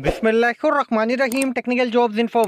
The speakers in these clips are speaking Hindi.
बिसमीम टेक्निकल जॉब्स इन्फो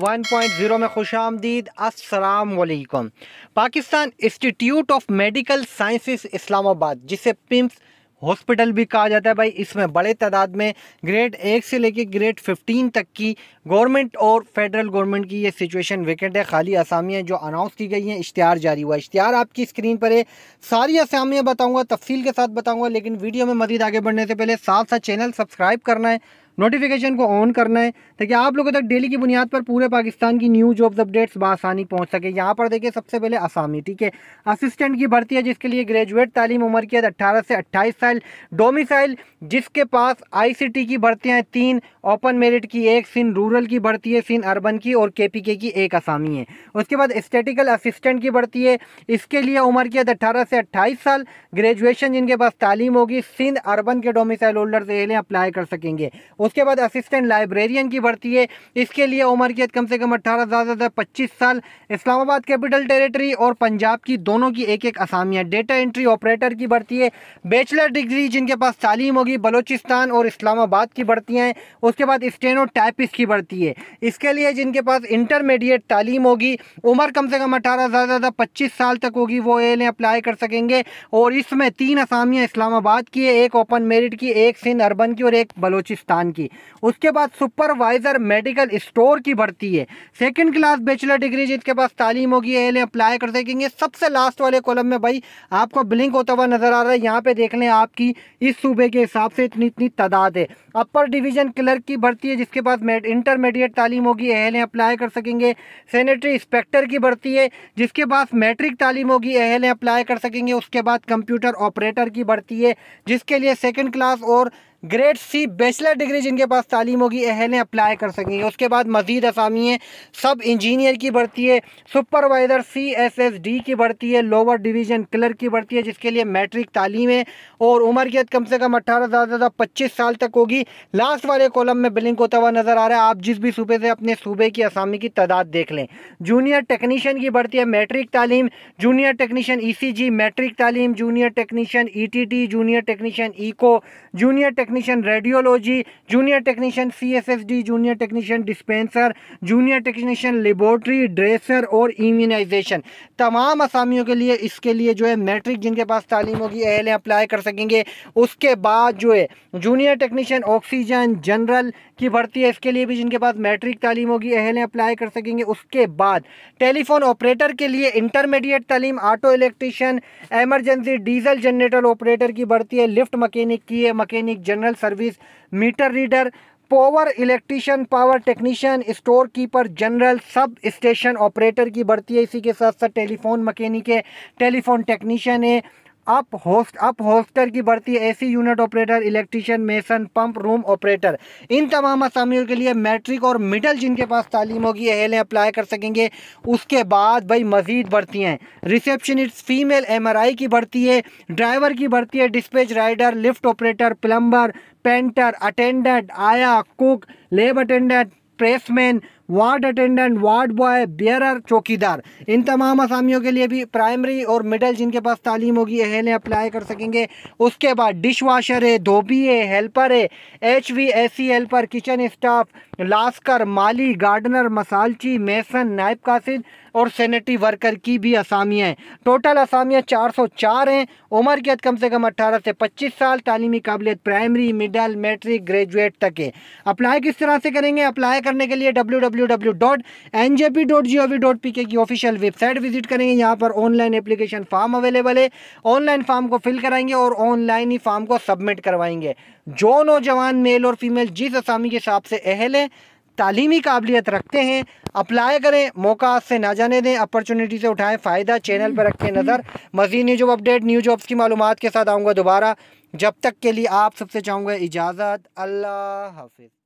जीरो में खुश आमदीद असलकम Pakistan institute of medical sciences Islamabad जिसे पिम्स हॉस्पिटल भी कहा जाता है भाई इसमें बड़े तादाद में ग्रेड एक से लेकर ग्रेड फिफ्टीन तक की गवर्नमेंट और फेडरल गवर्नमेंट की ये सिचुएशन वेकेंट है खाली असामियाँ जो अनाउंस की गई हैं इश्तिहार जारी हुआ इश्तिहार आपकी स्क्रीन पर है सारी असामियाँ बताऊँगा तफसील के साथ बताऊँगा लेकिन वीडियो में मजीद आगे बढ़ने से पहले साथ साथ चैनल सब्सक्राइब करना है नोटिफिकेशन को ऑन करना है ताकि आप लोगों तक डेली की बुनियाद पर पूरे पाकिस्तान की न्यू जॉब्स अपडेट्स बसानी पहुँच सके यहाँ पर देखिए सबसे पहले आसामी ठीक है असिस्टेंट की भर्ती है जिसके लिए ग्रेजुएट तालीम उम्र की तो अट्ठारह से अट्ठाईस साल डोमिसाइल जिसके पास आई की भर्तियाँ हैं तीन ओपन मेरिट की एक सिन रूरल की भर्ती है सिन अर्बन की और के की एक आसामी है उसके बाद स्टेटिकल असिस्टेंट की भर्ती है इसके लिए उम्र की तो अट्ठारह से अट्ठाईस साल ग्रेजुएशन जिनके पास तालीम होगी सिंध अर्बन के डोमिसाइल होल्डर से अप्लाई कर सकेंगे उसके बाद असिस्टेंट लाइब्रेरियन की भर्ती है इसके लिए उम्र की कम से कम अट्ठारह ज़्यादा से पच्चीस साल इस्लामाबाद कैपिटल टेरेटरी और पंजाब की दोनों की एक एक असामियाँ डेटा एंट्री ऑपरेटर की भर्ती है बैचलर डिग्री जिनके पास तालीम होगी बलोचिस्तान और इस्लामाबाद की भर्तियाँ हैं उसके बाद स्टेनो टाइपिस की भर्ती है इसके लिए जिनके पास इंटरमीडिएट तालीम होगी उम्र कम से कम अठारह ज़्यादा से पच्चीस साल तक होगी वो एल अप्लाई कर सकेंगे और इसमें तीन असामियाँ इस्लामाबाद की है एक ओपन मेरिट की एक सिंध अरबन की और एक बलोचिस्तान की उसके बाद सुपरवाइज़र मेडिकल स्टोर की भर्ती है सेकेंड क्लास बैचलर डिग्री जिसके पास तालीम होगी एल अप्लाई कर सकेंगे सबसे लास्ट वाले कॉलम में भाई आपको ब्लिंक होता हुआ नज़र आ रहा है यहाँ पे देख लें आपकी इस सूबे के हिसाब से इतनी इतनी तादाद है अपर डिवीज़न क्लर्क की भर्ती है जिसके पास इंटरमीडिएट तालीम होगी एहलें अप्लाई कर सकेंगे सैनिटरी इंस्पेक्टर की भर्ती है जिसके पास मैट्रिक तालीम होगी एहलें अप्लाई कर सकेंगे उसके बाद कंप्यूटर ऑपरेटर की भर्ती है जिसके लिए सेकेंड क्लास और ग्रेड सी बैचलर डिग्री जिनके पास तालीम होगी अहल अप्लाई कर सकेंगे उसके बाद मजीद असामी है सब इंजीनियर की बढ़ती है supervisor C S S D की बढ़ती है लोअर डिवीज़न क्लर्क की बढ़ती है जिसके लिए मैट्रिक तालीम है और उम्र की हद कम से कम अट्ठारह ज़्यादा ज़्यादा पच्चीस साल तक होगी लास्ट वाले कॉलम में बिलिंग होता हुआ नज़र आ रहा है आप जिस भी सूबे से अपने सूबे की असामी की तादाद देख लें जूनियर टेक्नीशियन की बढ़ती है मैट्रिक तालीम junior technician E C G matric तालीम junior technician E T T junior technician echo e junior techni technician radiology junior technician CSSD junior technician dispenser junior technician laboratory dresser और इम्यूनाइजेशन तमाम असामियों के लिए इसके लिए जो है मैट्रिक जिनके पास तालीम होगी अहले अप्लाई कर सकेंगे उसके बाद जो है जूनियर टेक्नीशियन ऑक्सीजन जनरल की भर्ती है इसके लिए भी जिनके पास मैट्रिक तालीम होगी अहलें अप्लाई कर सकेंगे उसके बाद टेलीफोन ऑपरेटर के लिए इंटरमीडिएट तालीम auto electrician emergency diesel generator operator की भर्ती है लिफ्ट मकैनिक की है mechanic general service meter reader power electrician power technician store keeper general sub station operator की भर्ती है इसी के साथ साथ टेलीफोन मकैनिक है टेलीफोन टेक्नीशियन है अप होस्ट अप होस्टर की भर्ती AC unit operator electrician mason pump room operator इन तमाम असामियों के लिए मैट्रिक और मिडल जिनके पास तालीम होगी अहलें अप्लाई कर सकेंगे उसके बाद भाई मजीद भर्ती हैं रिसेप्शनिस्ट फीमेल एमआरआई की भर्ती है ड्राइवर की भर्ती है dispatch rider lift operator plumber painter attendant आया cook lab attendant pressman ward attendant ward boy bearer चौकीदार इन तमाम असामियों के लिए भी प्राइमरी और मिडल जिनके पास तालीम होगी अहले अप्लाई कर सकेंगे उसके बाद डिश वाशर है धोबी है हेल्पर है H V S C helper kitchen staff लास्कर माली गार्डनर मसालची मेसन नायब कासिद और सैनिटरी वर्कर की भी असामियाँ हैं टोटल असामियाँ चार सौ चार हैं उम्र की हद कम से कम अट्ठारह से पच्चीस साल तालीमी काबिलियत प्राइमरी मिडल मेट्रिक ग्रेजुएट तक है अप्लाई किस तरह से करेंगे अप्लाई करने के लिए W W W dot N J P dot G O V dot P K की ऑफिशियल वेबसाइट विजिट करेंगे यहाँ पर ऑनलाइन एप्लीकेशन फॉर्म अवेलेबल है ऑनलाइन फॉर्म को फिल कराएंगे और ऑनलाइन ही फॉर्म को सबमिट करवाएंगे जो नौजवान मेल और फीमेल जिस असामी के हिसाब से अहल है तालीमी काबिलियत रखते हैं अप्लाई करें मौका से ना जाने दें अपॉर्चुनिटी से उठाएं फ़ायदा चैनल पर रखें नज़र मजीद न्यूज अपडेट न्यू जॉब्स की मालूम के साथ आऊँगा दोबारा जब तक के लिए आप सबसे चाहूँगा इजाज़त अल्लाह हाफिज़